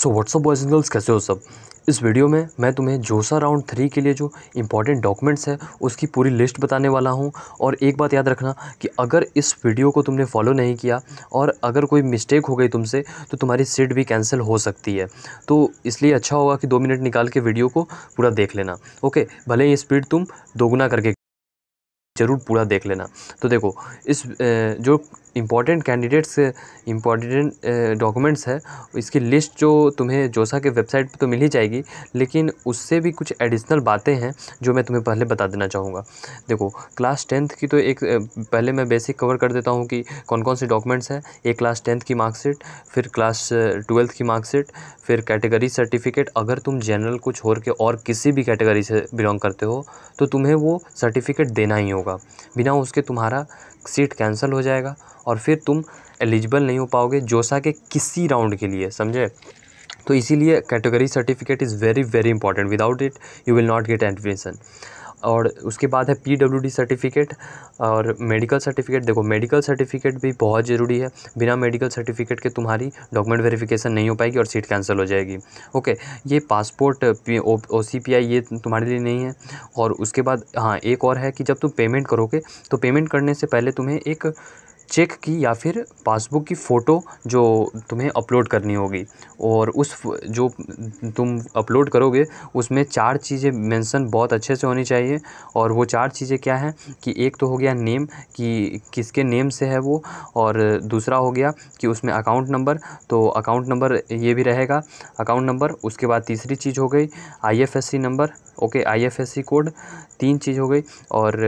so what's up boys and girls कैसे हो सब इस वीडियो में मैं तुम्हें जोसा राउंड थ्री के लिए जो इंपॉर्टेंट डॉक्यूमेंट्स है उसकी पूरी लिस्ट बताने वाला हूँ और एक बात याद रखना कि अगर इस वीडियो को तुमने फॉलो नहीं किया और अगर कोई मिस्टेक हो गई तुमसे तो तुम्हारी सीट भी कैंसिल हो सकती है तो इसलिए अच्छा होगा कि दो मिनट निकाल के वीडियो को पूरा देख लेना ओके भले ही स्पीड तुम दोगुना करके ज़रूर पूरा देख लेना तो देखो इस जो इम्पॉर्टेंट कैंडिडेट्स इम्पॉर्टेंट डॉक्यूमेंट्स है इसकी लिस्ट जो तुम्हें जोसा के वेबसाइट पे तो मिल ही जाएगी लेकिन उससे भी कुछ एडिशनल बातें हैं जो मैं तुम्हें पहले बता देना चाहूँगा देखो क्लास टेंथ की तो एक पहले मैं बेसिक कवर कर देता हूँ कि कौन कौन से डॉक्यूमेंट्स हैं एक क्लास टेंथ की मार्कशीट फिर क्लास ट्वेल्थ की मार्कशीट फिर कैटेगरी सर्टिफिकेट अगर तुम जनरल कुछ और के और किसी भी कैटेगरी से बिलोंग करते हो तो तुम्हें वो सर्टिफिकेट देना ही होगा बिना उसके तुम्हारा सीट कैंसिल हो जाएगा और फिर तुम एलिजिबल नहीं हो पाओगे जोसा के किसी राउंड के लिए समझे तो इसीलिए category certificate is very very important without it you will not get admission और उसके बाद है पी सर्टिफिकेट और मेडिकल सर्टिफिकेट देखो मेडिकल सर्टिफिकेट भी बहुत ज़रूरी है बिना मेडिकल सर्टिफिकेट के तुम्हारी डॉक्यूमेंट वेरिफिकेशन नहीं हो पाएगी और सीट कैंसिल हो जाएगी ओके ये passport O C P I ये तुम्हारे लिए नहीं है और उसके बाद हाँ एक और है कि जब तुम पेमेंट करोगे तो पेमेंट करने से पहले तुम्हें एक चेक की या फिर पासबुक की फ़ोटो जो तुम्हें अपलोड करनी होगी और उस जो तुम अपलोड करोगे उसमें चार चीज़ें मेंशन बहुत अच्छे से होनी चाहिए और वो चार चीज़ें क्या हैं कि एक तो हो गया नेम कि किसके नेम से है वो और दूसरा हो गया कि उसमें अकाउंट नंबर तो अकाउंट नंबर ये भी रहेगा अकाउंट नंबर उसके बाद तीसरी चीज़ हो गई I number okay IFSC code तीन चीज़ हो गई और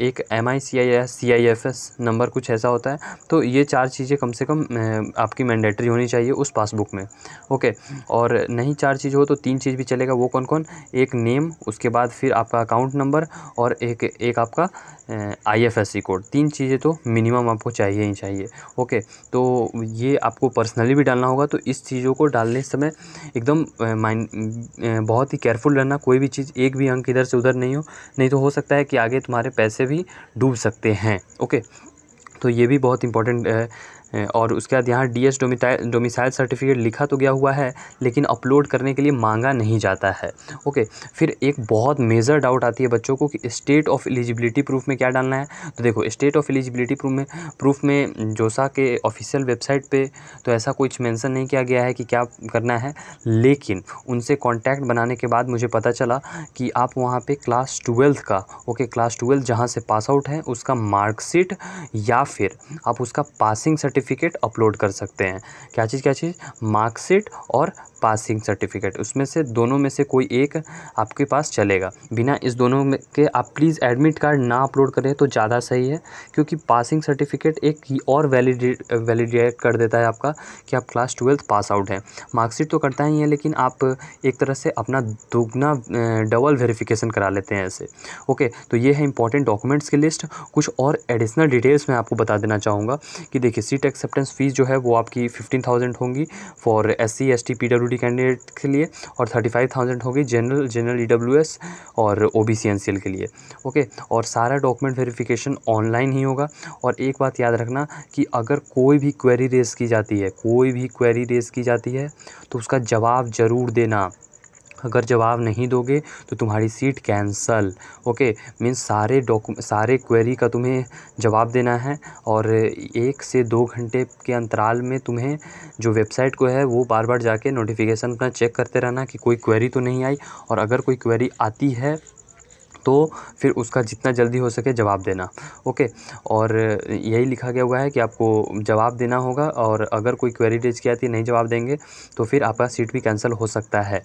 एक M I C I S C I F S number कुछ ऐसा होता है तो ये चार चीज़ें कम से कम आपकी मैंडेटरी होनी चाहिए उस पासबुक में ओके और नहीं चार चीज़ हो तो तीन चीज़ भी चलेगा वो कौन कौन एक नेम उसके बाद फिर आपका अकाउंट नंबर और एक एक आपका I F S C code तीन चीज़ें तो मिनिमम आपको चाहिए ही चाहिए ओके तो ये आपको पर्सनली भी डालना होगा तो इस चीज़ों को डालने समय एकदम माइंड बहुत ही केयरफुल रहना कोई भी चीज़ चीज़ एक भी अंक इधर से उधर नहीं हो नहीं तो हो सकता है कि आगे तुम्हारे पैसे भी डूब सकते हैं ओके तो ये भी बहुत इंपॉर्टेंट और उसके बाद यहाँ डी एस डोमिसाइल सर्टिफिकेट लिखा तो गया हुआ है लेकिन अपलोड करने के लिए मांगा नहीं जाता है ओके फिर एक बहुत मेजर डाउट आती है बच्चों को कि स्टेट ऑफ एलिजिबिलिटी प्रूफ में क्या डालना है तो देखो स्टेट ऑफ एलिजिबिलिटी प्रूफ में प्रूफ में जोसा के ऑफिशियल वेबसाइट पे तो ऐसा कुछ मैंसन नहीं किया गया है कि क्या करना है लेकिन उनसे कॉन्टैक्ट बनाने के बाद मुझे पता चला कि आप वहाँ पर क्लास ट्वेल्थ का ओके क्लास ट्वेल्थ जहाँ से पास आउट है उसका मार्कशीट या फिर आप उसका पासिंग सर्टिफिकेट सर्टिफिकेट अपलोड कर सकते हैं क्या चीज़ क्या चीज़ मार्कशीट और पासिंग सर्टिफिकेट उसमें से दोनों में से कोई एक आपके पास चलेगा बिना इस दोनों में के आप प्लीज़ एडमिट कार्ड ना अपलोड करें तो ज़्यादा सही है क्योंकि पासिंग सर्टिफिकेट एक और वैलिडेट वैलिडेट कर देता है आपका कि आप क्लास ट्वेल्थ पास आउट हैं मार्कशीट तो करता ही है लेकिन आप एक तरह से अपना दोगुना डबल वेरीफिकेशन करा लेते हैं ऐसे ओके तो ये है इंपॉर्टेंट डॉक्यूमेंट्स की लिस्ट कुछ और एडिशनल डिटेल्स मैं आपको बता देना चाहूँगा कि देखिए सीट एक्सेप्टेंस फ़ीस जो है वो आपकी फिफ्टीन थाउजेंड होंगी for S C S T P W D candidate के लिए और थर्टी फाइव थाउजेंड होगी general general E W S और O B C N C L के लिए ओके और सारा डॉक्यूमेंट वेरिफिकेशन ऑनलाइन ही होगा और एक बात याद रखना कि अगर कोई भी क्वेरी रेस की जाती है कोई भी क्वेरी रेस की जाती है तो उसका जवाब ज़रूर देना अगर जवाब नहीं दोगे तो तुम्हारी सीट कैंसल ओके मीन्स सारे डॉकू सारे क्वेरी का तुम्हें जवाब देना है और एक से दो घंटे के अंतराल में तुम्हें जो वेबसाइट को है वो बार बार जाके नोटिफिकेशन अपना चेक करते रहना कि कोई क्वेरी तो नहीं आई और अगर कोई क्वेरी आती है तो फिर उसका जितना जल्दी हो सके जवाब देना ओके और यही लिखा गया हुआ है कि आपको जवाब देना होगा और अगर कोई क्वेरी रेज की आती है नहीं जवाब देंगे तो फिर आपका सीट भी कैंसिल हो सकता है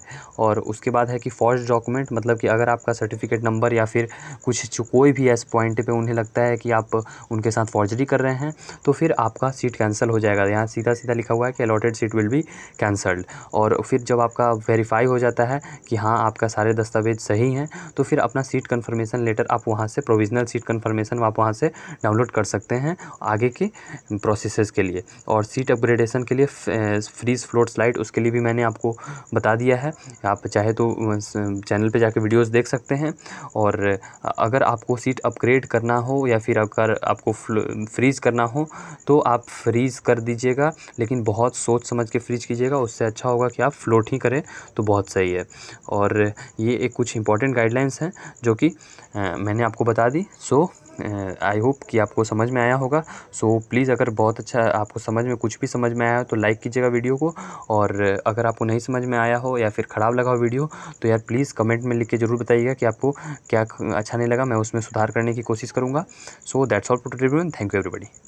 और उसके बाद है कि फॉर्ज डॉक्यूमेंट मतलब कि अगर आपका सर्टिफिकेट नंबर या फिर कुछ कोई भी ऐसे पॉइंट पर उन्हें लगता है कि आप उनके साथ फॉर्जरी कर रहे हैं तो फिर आपका सीट कैंसिल हो जाएगा यहाँ सीधा सीधा लिखा हुआ है कि allotted seat will be cancelled और फिर जब आपका वेरीफाई हो जाता है कि हाँ आपका सारे दस्तावेज सही हैं तो फिर अपना सीट सीट कन्फर्मेशन लेटर आप वहाँ से प्रोविजनल सीट कन्फर्मेशन आप वहाँ से डाउनलोड कर सकते हैं आगे के प्रोसेसेस के लिए और सीट अपग्रेडेशन के लिए फ्रीज फ्लोट स्लाइड उसके लिए भी मैंने आपको बता दिया है आप चाहे तो चैनल पे जाके वीडियोस देख सकते हैं और अगर आपको सीट अपग्रेड करना हो या फिर अगर आपको फ्रीज़ करना हो तो आप फ्रीज़ कर दीजिएगा लेकिन बहुत सोच समझ के फ्रीज कीजिएगा उससे अच्छा होगा कि आप फ्लोट ही करें तो बहुत सही है और ये एक कुछ इंपॉर्टेंट गाइडलाइंस हैं जो कि मैंने आपको बता दी सो आई होप कि आपको समझ में आया होगा सो so, प्लीज़ अगर बहुत अच्छा आपको समझ में कुछ भी समझ में आया हो तो लाइक कीजिएगा वीडियो को और अगर आपको नहीं समझ में आया हो या फिर ख़राब लगा हो वीडियो तो यार प्लीज़ कमेंट में लिख के ज़रूर बताइएगा कि आपको क्या अच्छा नहीं लगा मैं उसमें सुधार करने की कोशिश करूँगा so that's all to review thank you everybody